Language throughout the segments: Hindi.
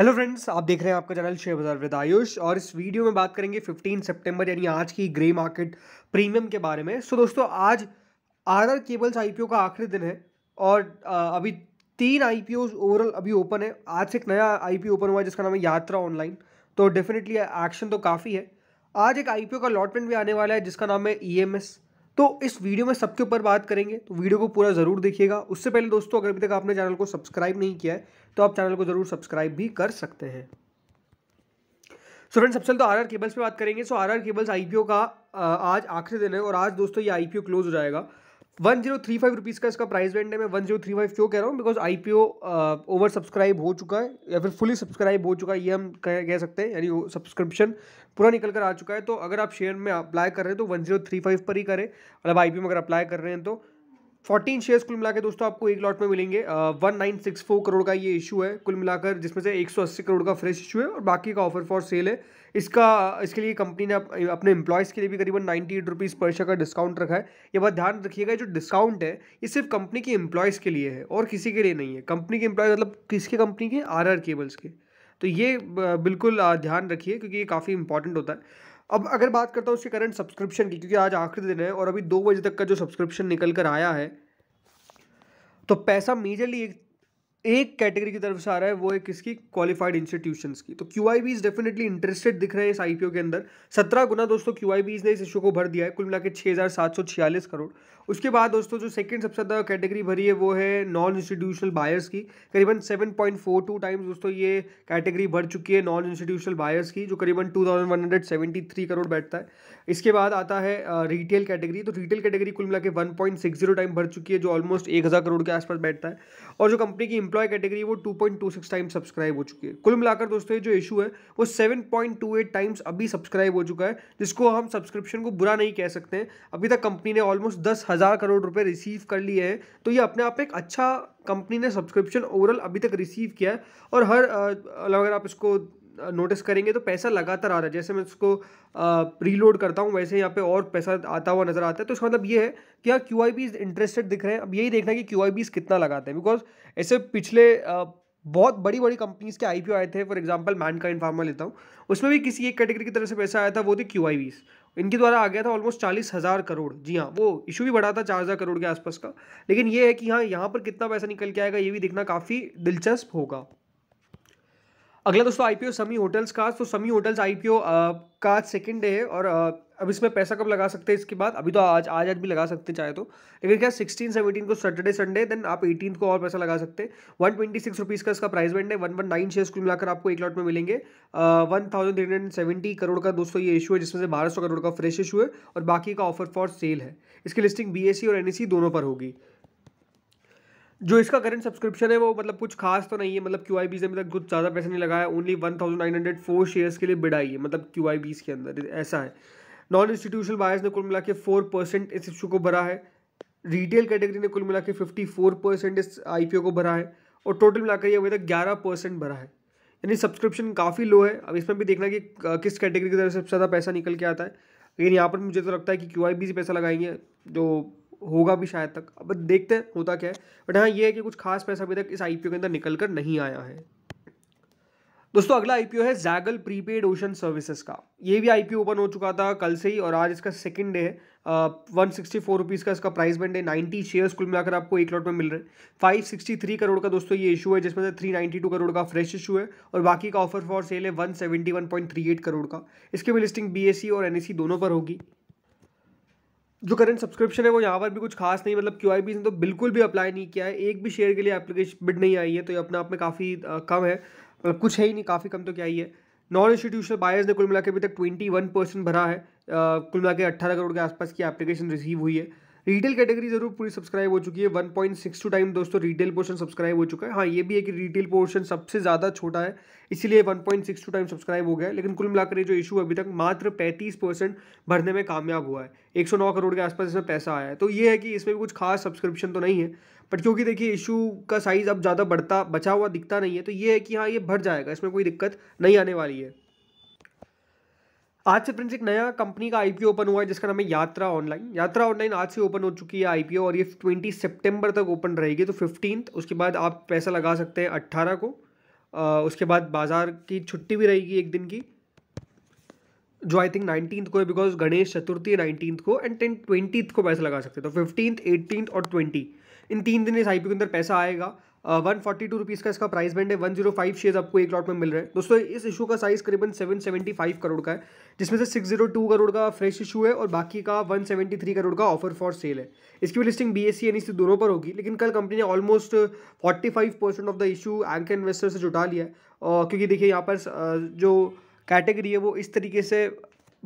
हेलो फ्रेंड्स आप देख रहे हैं आपका channel share Bazaar with Ayush और इस वीडियो में बात करेंगे 15 सितंबर यानी आज की ग्रे मार्केट प्रीमियम के बारे में सो so, दोस्तों आज आर आर केबल्स आईपीओ का आखिरी दिन है और अभी तीन आई ओवरऑल अभी ओपन है आज से एक नया आई ओपन हुआ है जिसका नाम है यात्रा ऑनलाइन तो डेफिनेटली एक्शन तो काफ़ी है आज एक आई का अलॉटमेंट भी आने वाला है जिसका नाम है ई e तो इस वीडियो में सबके ऊपर बात करेंगे तो वीडियो को पूरा ज़रूर देखिएगा उससे पहले दोस्तों अगर अभी तक आपने चैनल को सब्सक्राइब नहीं किया है तो आप चैनल को ज़रूर सब्सक्राइब भी कर सकते हैं सो फ्रेंड सबसे तो आरआर केबल्स पे बात करेंगे सो आरआर केबल्स आईपीओ का आज आखिरी दिन है और आज दोस्तों ये आईपीओ क्लोज हो जाएगा one zero three five rupees का इसका प्राइस बैंड है मैं वन जीरो थ्री फाइव क्यों कह रहा हूँ because I P O oversubscribe हो चुका है या फिर फुली सब्सक्राइब हो चुका है ये हम कह कह सकते हैं यानी सब्सक्रिप्शन पूरा निकल कर आ चुका है तो अगर आप शेयर में अप्लाई कर रहे हैं तो वन जीरो थ्री फाइव पर ही करें और अब आई पी ओ में अगर अप्लाई कर रहे हैं तो फोर्टीन शेयर्स कुल मिलाकर दोस्तों आपको एक लॉट में मिलेंगे one nine six four crore का ये इशू है कुल मिलाकर जिसमें से एक सौ अस्सी करोड़ का फ्रेश इशू है और बाकी का ऑफर फॉर सेल है इसका इसके लिए कंपनी ने अप, अपने एम्प्लॉयज़ के लिए भी करीबन ninety eight rupees per share का डिस्काउंट रखा है ये बात ध्यान रखिएगा जो डिस्काउंट है ये सिर्फ कंपनी के एम्प्लॉयज़ के लिए है और किसी के लिए नहीं है कंपनी के एम्प्लॉयज़ मतलब किसके कंपनी के आर आर केबल्स के तो ये बिल्कुल ध्यान रखिए क्योंकि ये काफ़ी इंपॉर्टेंट होता है अब अगर बात करता हूँ उसके करंट सब्सक्रिप्शन की क्योंकि आज आखिरी दिन है और अभी दो बजे तक का जो सब्सक्रिप्शन निकल कर आया है तो पैसा मेजरली एक एक कैटेगरी की तरफ से आ रहा है वो है किसकी क्वालिफाइड इंस्टीट्यूशन की तो क्यू आई बीज डेफिनेटली इंटरेस्टेड दिख रहे हैं इस आईपीओ के अंदर सत्रह गुना दोस्तों क्यू आई बीज ने इस इशू को भर दिया है कुल मिला के छः हज़ार सात सौ छियालीस करोड़ उसके बाद दोस्तों जो सेकंड सबसे ज़्यादा कैटेगरी भरी है वो है नॉन इंस्टीट्यूशनल बायर्स की करीबन seven point four two times दोस्तों ये कैटेगरी भर चुकी है नॉन इंस्टीट्यूशनल बायर्स की जो करीबन two thousand one hundred seventy three crore बैठता है इसके बाद आता है रिटेल कैटेगरी तो रिटेल कैटेगरी कुल मिला के one point six zero time भर चुकी है जो ऑलमोस्ट एक हज़ार करोड़ के आसपास बैठता है और जो कंपनी की एम्प्लॉय कैटेगरी वो 2.26 टाइम्स सब्सक्राइब हो चुकी है कुल मिलाकर दोस्तों ये जो इशू है वो 7.28 टाइम्स अभी सब्सक्राइब हो चुका है जिसको हम सब्सक्रिप्शन को बुरा नहीं कह सकते हैं अभी तक कंपनी ने ऑलमोस्ट दस हज़ार करोड़ रुपये रिसीव कर लिए हैं तो ये अपने आप एक अच्छा कंपनी ने सब्सक्रिप्शन ओवरऑल अभी तक रिसीव किया है और हर मतलब अगर आप इसको नोटिस करेंगे तो पैसा लगातार आ रहा है जैसे मैं उसको प्रीलोड करता हूँ वैसे यहाँ पे और पैसा आता हुआ नज़र आता है तो इसका मतलब ये है कि यहाँ क्यू आई बीज इंटरेस्टेड दिख रहे हैं अब यही देखना है कि क्यू आई बीज कितना लगाते हैं बिकॉज ऐसे पिछले आ, बहुत बड़ी बड़ी कंपनीज के ओ आए थे फॉर एग्जाम्पल मैन का इन्फार्मा लेता हूँ उसमें भी किसी एक कैटेगरी की तरफ से पैसा आया था वो थी क्यू आई बीज इनके द्वारा आ गया था ऑलमोस्ट चालीस हज़ार करोड़ जी हाँ वो इशू भी बढ़ा था चार हज़ार करोड़ के आसपास का लेकिन ये है कि हाँ यहाँ पर कितना पैसा निकल के आएगा ये भी देखना काफ़ी दिलचस्प होगा अगला दोस्तों आईपीओ समी होटल्स का तो समी होटल्स आईपीओ का आज सेकेंड डे है और अब इसमें पैसा कब लगा सकते हैं इसके बाद अभी तो आज आज आज भी लगा सकते चाहे तो लेकिन क्या सिक्सटीन सेवनटीन को सैटरडे संडे देन आप एटीन को और पैसा लगा सकते हैं वन ट्वेंटी सिक्स रुपीज़ का इसका प्राइस बैंड है वन वन नाइन शेयर कुल मिलाकर आपको एक लॉट में मिलेंगे one thousand three hundred seventy crore का दोस्तों ये इशू है जिसमें से बारह सौ करोड़ का फ्रेश इशू है और बाकी का ऑफर फॉर सेल है इसकी लिस्टिंग बी और एन e दोनों पर होगी जो इसका करंट सब्सक्रिप्शन है वो मतलब कुछ खास तो नहीं है मतलब क्यू आई बीज अभी तक कुछ ज़्यादा पैसे नहीं लगाया only one thousand nine hundred four shares के लिए बिड आई है मतलब क्यू आई बीज के अंदर ऐसा है नॉन इंस्टीट्यूशनल बायर्स ने कुल मिला के फोर परसेंट इस इशू को भरा है रिटेल कैटेगरी ने कुल मिला के फिफ्टी फोर परसेंट इस आई पी ओ को भरा है और टोटल मिलाकर ये अभी तक ग्यारह परसेंट भरा है यानी सब्सक्रिप्शन काफ़ी लो है अब इसमें भी देखना कि किस कैटेगरी की तरफ सबसे ज़्यादा पैसा निकल के आता है लेकिन यहाँ पर मुझे तो लगता है कि क्यू आई बी से पैसा लगाएंगे जो होगा भी शायद तक अब देखते हैं होता क्या है बट हाँ ये है कि कुछ खास पैसा अभी तक इस आई के अंदर निकल कर नहीं आया है दोस्तों अगला आई है जैगल प्रीपेड ओशन सर्विसेज का ये भी आई ओपन हो चुका था कल से ही और आज इसका सेकंड डे है वन सिक्सटी फोर रुपीज़ का इसका प्राइस बैंड है नाइन्टी शेयर्स कुल मिलाकर आपको एक लॉट में मिल रहे हैं फाइव सिक्सटी थ्री करोड़ का दोस्तों ये इशू है जिसमें से थ्री नाइन्टी टू करोड़ का फ्रेश इशू है और बाकी का ऑफर फॉर सेल है one seventy one point three eight crore का इसकी भी लिस्टिंग बी एस सी और एन ई सी दोनों पर होगी जो करंट सब्सक्रिप्शन है वो यहाँ पर भी कुछ खास नहीं मतलब क्यू आई ने तो बिल्कुल भी अप्लाई नहीं किया है एक भी शेयर के लिए एप्लीकेशन बिड नहीं आई है तो ये अपने आप में काफ़ी कम है मतलब कुछ है ही नहीं काफ़ी कम तो क्या ही है नॉन इंस्टीट्यूशनल बायर्स ने कुल मिला के अभी तक ट्वेंटी वन परसेंट भरा है कुल मिला के अट्ठारह करोड़ के आसपास की एप्लीकेशन रिसीव हुई है रिटेल कैटेगरी जरूर पूरी सब्सक्राइब हो चुकी है one point six two time दोस्तों रिटेल पोर्शन सब्सक्राइब हो चुका है हाँ ये भी है कि रिटेल पोर्शन सबसे ज़्यादा छोटा है इसीलिए टू टाइम सब्सक्राइब हो गया लेकिन कुल मिलाकर ये जो इशू अभी तक मात्र पैंतीस परसेंट भरने में कामयाब हुआ है एक सौ नौ करोड़ के आसपास इसमें पैसा आया है तो ये है कि इसमें भी कुछ खास सब्सक्रिप्शन तो नहीं है बट क्योंकि देखिए इशू का साइज़ अब ज़्यादा बढ़ता बचा हुआ दिखता नहीं है तो ये है कि हाँ ये भर जाएगा इसमें कोई दिक्कत नहीं आने वाली है आज से फ्रेंड्स एक नया कंपनी का आईपीओ ओपन हुआ है जिसका नाम है यात्रा ऑनलाइन यात्रा ऑनलाइन आज से ओपन हो चुकी है आईपीओ और ये 20 सितंबर तक ओपन रहेगी तो फिफ्टींथ उसके बाद आप पैसा लगा सकते हैं अट्ठारह को आ, उसके बाद बाज़ार की छुट्टी भी रहेगी एक दिन की जो आई थिंक नाइनटीन को है बिकॉज गणेश चतुर्थी नाइनटीन को एंड टेन ट्वेंटी को पैसा लगा सकते हैं तो फिफ्टींथ एटीन और ट्वेंटी इन तीन दिन इस आई के अंदर पैसा आएगा वन फोर्टी टू रुपीज़ का इसका प्राइस बैंड है वन जीरो फाइव शेयर आपको एक लॉट में मिल रहे हैं दोस्तों इस इशू का साइज़ करीबन सेवन सेवेंटी फाइव करोड़ का है जिसमें से सिक्स जीरो टू करोड़ का फ्रेश इशू है और बाकी का वन सेवेंटी थ्री करोड़ का ऑफर फॉर सेल है इसकी भी लिस्टिंग बी एस सी दोनों पर होगी लेकिन कल कंपनी ने almost forty five percent of the issue anchor investor से जुटा लिया क्योंकि देखिए यहाँ पर जो कैटेगरी है वो इस तरीके से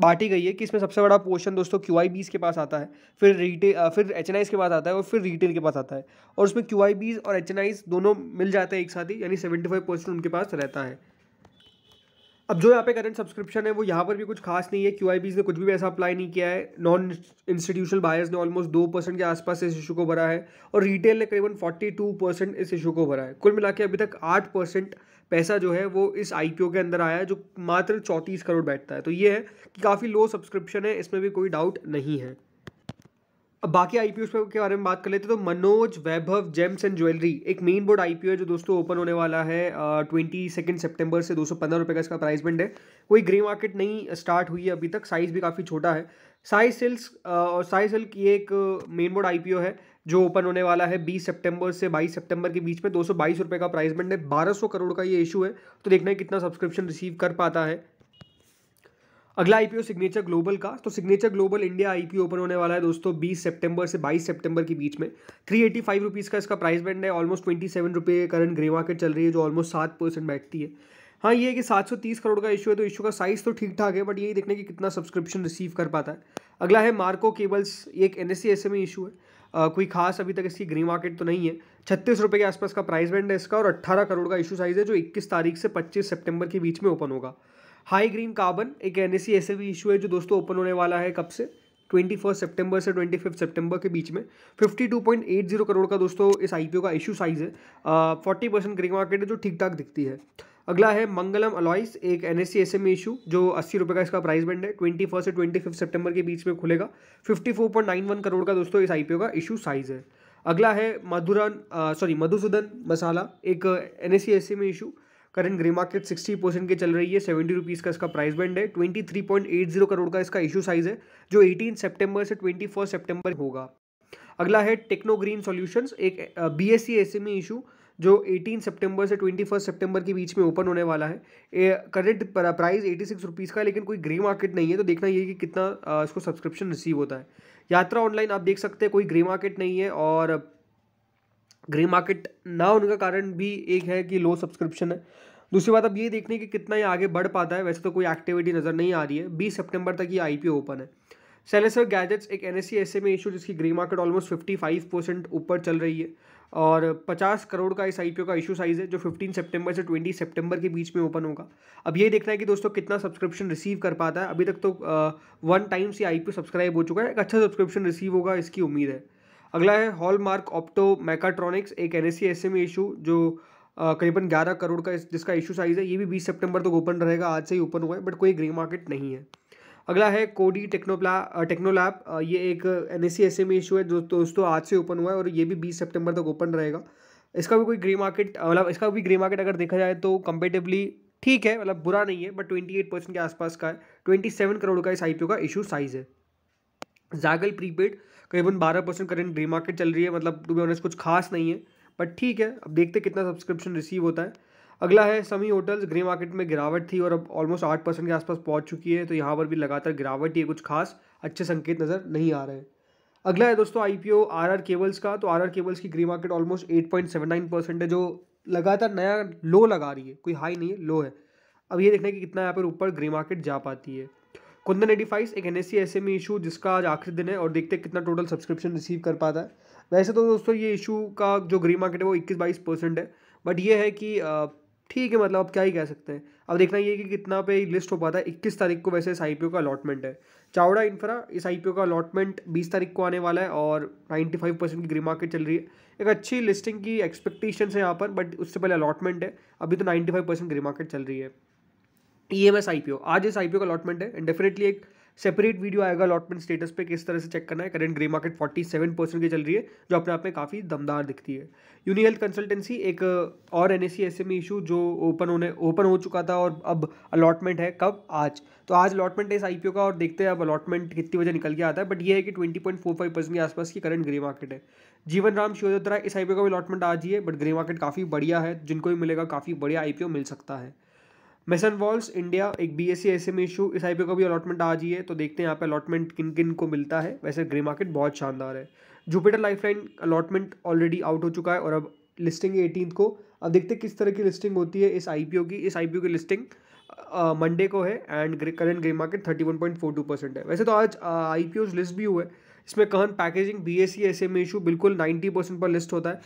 बांटी गई है कि इसमें सबसे बड़ा पोर्शन दोस्तों क्यू आई बीज के पास आता है फिर रिटेल फिर एच एन आईज के पास आता है और फिर रिटेल के पास आता है और उसमें क्यू आई बीज और एच एन आईज दोनों मिल जाते हैं एक साथ ही यानी सेवेंटी फाइव परसेंट उनके पास रहता है अब जो यहाँ पे करंट सब्सक्रिप्शन है वो यहाँ पर भी कुछ खास नहीं है क्यू आई बीज ने कुछ भी ऐसा अप्लाई नहीं किया है नॉन इंस्टीट्यूशनल बायर्स ने ऑलमोस्ट दो परसेंट के आसपास इस इशू को भरा है और रिटेल ने करीबन फोर्टी टू परसेंट इस इशू को भरा है कुल मिला के अभी तक आठ परसेंट पैसा जो है वो इस आई के अंदर आया है जो मात्र चौंतीस करोड़ बैठता है तो ये है कि काफ़ी लो सब्सक्रिप्शन है इसमें भी कोई डाउट नहीं है अब बाकी आई के बारे में बात कर लेते तो Manoj Vaibhav gems and jewellery एक मेन बोर्ड आई है जो दोस्तों ओपन होने वाला है ट्वेंटी सेकेंड सेप्टेम्बर से दो सौ पंद्रह रुपये का इसका प्राइस बैंड है कोई ग्रे मार्केट नहीं स्टार्ट हुई है अभी तक साइज़ भी काफ़ी छोटा है साई सिल्स और साई सिल्क ये एक मेन बोर्ड आई है जो ओपन होने वाला है 20 सितंबर से 22 सितंबर के बीच में दो सौ का प्राइस बैंड है 1200 करोड़ का ये इशू है तो देखना है कितना सब्सक्रिप्शन रिसीव कर पाता है अगला आईपीओ सिग्नेचर ग्लोबल का तो signature global India IPO open होने वाला है दोस्तों 20 सितंबर से 22 सितंबर के बीच में थ्री एटी फाइव रुपीज़ का इसका प्राइस बैंड है ऑलमोस्ट ट्वेंटी सेवन रुपये करंट ग्रे मार्केट चल रही है जो ऑलमोस्ट सात परसेंट बैठती है हाँ ये कि 730 करोड़ का इशू है तो इशू का साइज़ तो ठीक ठाक है बट यही देखने की कितना सब्सक्रिप्शन रिसीव कर पाता है अगला है मार्को केबल्स एक एन एस में इशू है आ, कोई खास अभी तक इसकी ग्रीन मार्केट तो नहीं है छत्तीस रुपये के आसपास का प्राइस बैंड है इसका और अट्ठारह करोड़ का इशू साइज़ है जो इक्कीस तारीख से पच्चीस सेप्टेम्बर के बीच में ओपन होगा हाई ग्रीन कार्बन एक एन एस ऐसे भी इशू है जो दोस्तों ओपन होने वाला है कब से ट्वेंटी फर्स्ट सेप्टेम्बर से ट्वेंटी फिफ्थ सेप्टेम्बर के बीच में fifty two point eight zero crore का दोस्तों इस आई का इशू साइज़ है फोर्टी परसेंट ग्रीन मार्केट है जो ठीक ठाक दिखती है अगला है मंगलम अलॉइस एक एन एस सी इशू जो अस्सी रुपये का इसका प्राइस बैंड है ट्वेंटी फर्स्ट से ट्वेंटी फिफ्थ सेप्टेम्बर के बीच में खुलेगा fifty four point nine one crore का दोस्तों इस आई का इशू साइज है अगला है मधुरन सॉरी मधुसूदन मसाला एक एन एस सी में issue current grey market sixty percent की चल रही है सेवेंटी रुपीज़ का इसका प्राइस बैंड है twenty three point eight zero crore का इसका इशू साइज है जो एटीन सेप्टेम्बर से ट्वेंटी फर्स्ट सेप्टेम्बर होगा अगला है टेक्नो ग्रीन सॉल्यूशंस एक B S C S M issue जो 18 सितंबर से 21 सितंबर के बीच में ओपन होने वाला है current price eighty six rupees का लेकिन कोई ग्रे मार्केट नहीं है तो देखना ये कि कितना इसको सब्सक्रिप्शन रिसीव होता है यात्रा ऑनलाइन आप देख सकते हैं कोई ग्रे मार्केट नहीं है और ग्रे मार्केट ना होने का कारण भी एक है कि लो सब्सक्रिप्शन है दूसरी बात अब ये देखने कि कितना ये आगे बढ़ पाता है वैसे तो कोई एक्टिविटी नज़र नहीं आ रही है बीस सेप्टेम्बर तक ये आई ओपन है सेलेसर गैजेट्स एक एन एस सी में इशू जिसकी grey market almost fifty five percent ऊपर चल रही है और पचास करोड़ का इस ओ का इशू साइज़ है जो फिफ्टीन सेप्टेम्बर से ट्वेंटी सेप्टेम्बर के बीच में ओपन होगा अब ये देखना है कि दोस्तों कितना सब्सक्रिप्शन रिसीव कर पाता है अभी तक तो वन टाइम से ओ सब्सक्राइब हो चुका है एक अच्छा सब्सक्रिप्शन रिसीव होगा इसकी उम्मीद है अगला है हॉलमार्क ऑप्टो मैकाट्रॉनिक्स एक एन एस सी में इशू जो करीबन ग्यारह करोड़ का जिसका इशू साइज़ है ये भी बीस सेप्टेम्बर तक ओपन रहेगा आज से ही ओपन हुआ है बट कोई ग्रे मार्केट नहीं है अगला है कोडी टेक्नोप्ला टेक्नोलैब ये एक एन एस सी इशू है जो तो दोस्तों आज से ओपन हुआ है और ये भी बीस सितंबर तक ओपन रहेगा इसका भी कोई ग्रे मार्केट मतलब इसका भी ग्रे मार्केट अगर देखा जाए तो कंपेटिवली ठीक है मतलब बुरा नहीं है बट ट्वेंटी एट परसेंट के आसपास का है ट्वेंटी सेवन करोड़ का इस आई का इशू साइज़ है जागल प्रीपेड करीबन बारह परसेंट करेंट ग्रे मार्केट चल रही है मतलब टू बी ऑनेस्ट कुछ खास नहीं है बट ठीक है अब देखते कितना सब्सक्रिप्शन रिसीव होता है अगला है समी होटल्स ग्रे मार्केट में गिरावट थी और अब ऑलमोस्ट आठ परसेंट के आसपास पहुंच चुकी है तो यहाँ पर भी लगातार गिरावट ये कुछ खास अच्छे संकेत नज़र नहीं आ रहे हैं अगला है दोस्तों I P O R R cables का तो आर आर केबल्स की grey market almost eight point seven nine percent है जो लगातार नया लो लगा रही है कोई हाई नहीं है लो है अब ये देखना है कि कितना यहाँ पर ऊपर ग्रे मार्केट जा पाती है कुंदन एटी फाइव एक N S C S issue जिसका आज आखिरी दिन है और देखते हैं कितना टोटल सब्सक्रिप्शन रिसीव कर पाता है वैसे तो दोस्तों ये इशू का जो ग्रे मार्केट है वो इक्कीस बाईस परसेंट है बट ये है कि ठीक है मतलब आप क्या ही कह सकते हैं अब देखना ये कि कितना पे लिस्ट हो पाता है इक्कीस तारीख को वैसे इस आई का अलॉटमेंट है चावड़ा इन्फ्रा इस आई का अलॉटमेंट बीस तारीख को आने वाला है और नाइन्टी फाइव परसेंट की ग्री मार्केट चल रही है एक अच्छी लिस्टिंग की एक्सपेक्टेशन है यहाँ पर बट उससे पहले अलॉटमेंट है अभी तो ninety five percent grey market चल रही है E M S I P O आज इस आई पी ओ का अलॉटमेंट है एंड डेफिनेटली एक सेपरेट वीडियो आएगा अलॉटमेंट स्टेटस पे किस तरह से चेक करना है current grey market forty seven percent की चल रही है जो अपने आप में काफ़ी दमदार दिखती है यूनी हेल्थ कंसल्टेंसी एक और एन एस इशू जो ओपन होने ओपन हो चुका था और अब अलॉटमेंट है कब आज तो आज अलॉटमेंट है इस आई का और देखते हैं अब अलॉटमेंट कितनी बजे निकल के आता है बट ये है कि twenty point four five percent के आसपास की करंट ग्रे मार्केट है जीवन राम शिवदत्तरा इस आई का भी अलॉटमेंट आज ही है बट ग्रे मार्केट काफ़ी बढ़िया है जिनको भी मिलेगा काफ़ी बढ़िया आई मिल सकता है मेसन वॉल्स इंडिया एक B S C S M issue इस आई पी ओ का भी अलॉटमेंट आज ही है तो देखते हैं यहाँ पे अलॉटमेंट किन किन को मिलता है वैसे ग्रे मार्केट बहुत शानदार है Jupiter lifeline allotment already out हो चुका है और अब लिस्टिंग है एटीन को अब देखते हैं किस तरह की लिस्टिंग होती है इस आई पी ओ की इस आई पी ओ की लिस्टिंग मंडे को है and current grey market thirty one point four two percent है वैसे तो आज आई पी लिस्ट भी हुए इसमें कहन packaging B S C S M issue बिल्कुल नाइन्टी परसेंट पर लिस्ट होता है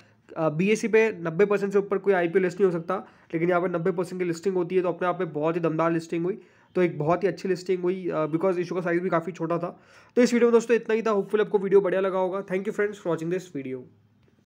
बी एस सी पे नब्बे परसेंट से ऊपर कोई आई पी ओ लिस्ट नहीं हो सकता लेकिन यहाँ पर नब्बे परसेंट की लिस्टिंग होती है तो अपने आप में बहुत ही दमदार लिस्टिंग हुई तो एक बहुत ही अच्छी लिस्टिंग हुई बिकॉज इशू का साइज़ भी काफ़ी छोटा था तो इस वीडियो में दोस्तों इतना ही था होपफुल आपको वीडियो बढ़िया लगा होगा thank you friends for watching this video